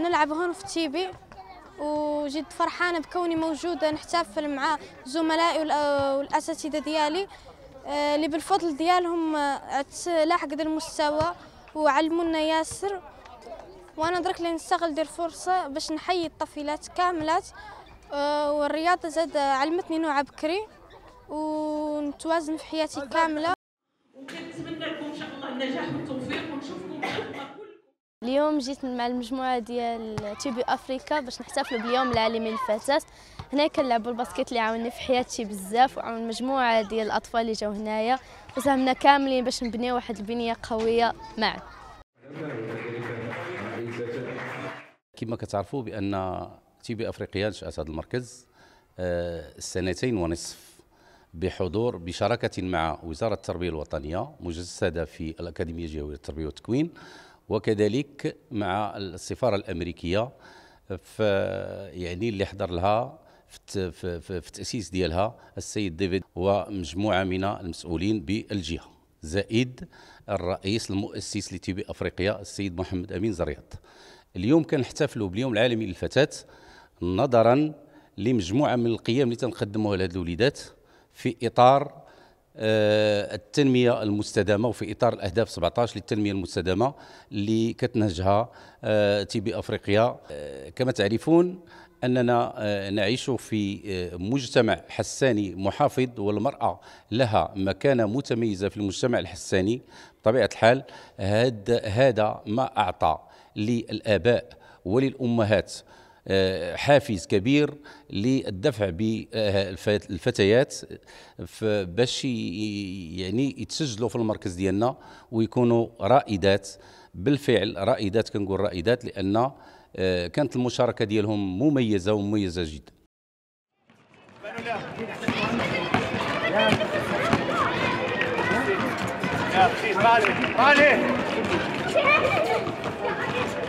نلعب هون في تيبي وجد فرحانه بكوني موجوده نحتفل مع زملائي والاساتذه ديالي آه، اللي بالفضل ديالهم آه، لاحق ذا المستوى وعلمونا ياسر وانا درك اللي نستغل دي الفرصه باش نحيي الطفيلات كاملات آه، والرياضه زاد علمتني نوع بكري ونتوازن في حياتي كامله ان شاء الله النجاح والتوفيق ونشوفكم ان شاء الله اليوم جيت مع المجموعه ديال تيبي افريكا باش نحتفلوا باليوم العالمي للفتاه هنا كنلعبوا الباسكيت اللي عاوني في حياتي بزاف وعاون مجموعه ديال الاطفال اللي جاو هنايا وساهمنا كاملين باش نبني واحد البنيه قويه معا كما كتعرفوا بان تيبي افريقيا نشات هذا المركز آه، سنتين ونصف بحضور بشراكة مع وزارة التربية الوطنية مجسدة في الأكاديمية الجهوية للتربية والتكوين وكذلك مع السفارة الأمريكية في يعني اللي حضر لها في, التأسيس ديالها السيد ديفيد ومجموعة من المسؤولين بالجهة زائد الرئيس المؤسس لتي بي أفريقيا السيد محمد أمين زرياط اليوم كنحتفلوا باليوم العالمي للفتاة نظرا لمجموعة من القيم اللي تنقدموها لهاد الوليدات في اطار آه، التنميه المستدامه وفي اطار الاهداف 17 للتنميه المستدامه اللي كتنهجها آه، تي بي افريقيا آه، كما تعرفون اننا نعيش في مجتمع حساني محافظ والمراه لها مكانه متميزه في المجتمع الحساني بطبيعه الحال هذا ما اعطى للاباء وللامهات آه، حافز كبير للدفع بالفتيات باش يعني يتسجلوا في المركز ديالنا ويكونوا رائدات بالفعل رائدات كنقول رائدات لان آه، كانت المشاركه ديالهم مميزه ومميزه جدا Yeah, she's running.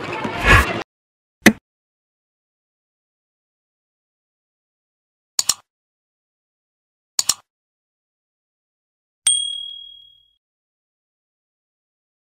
Running.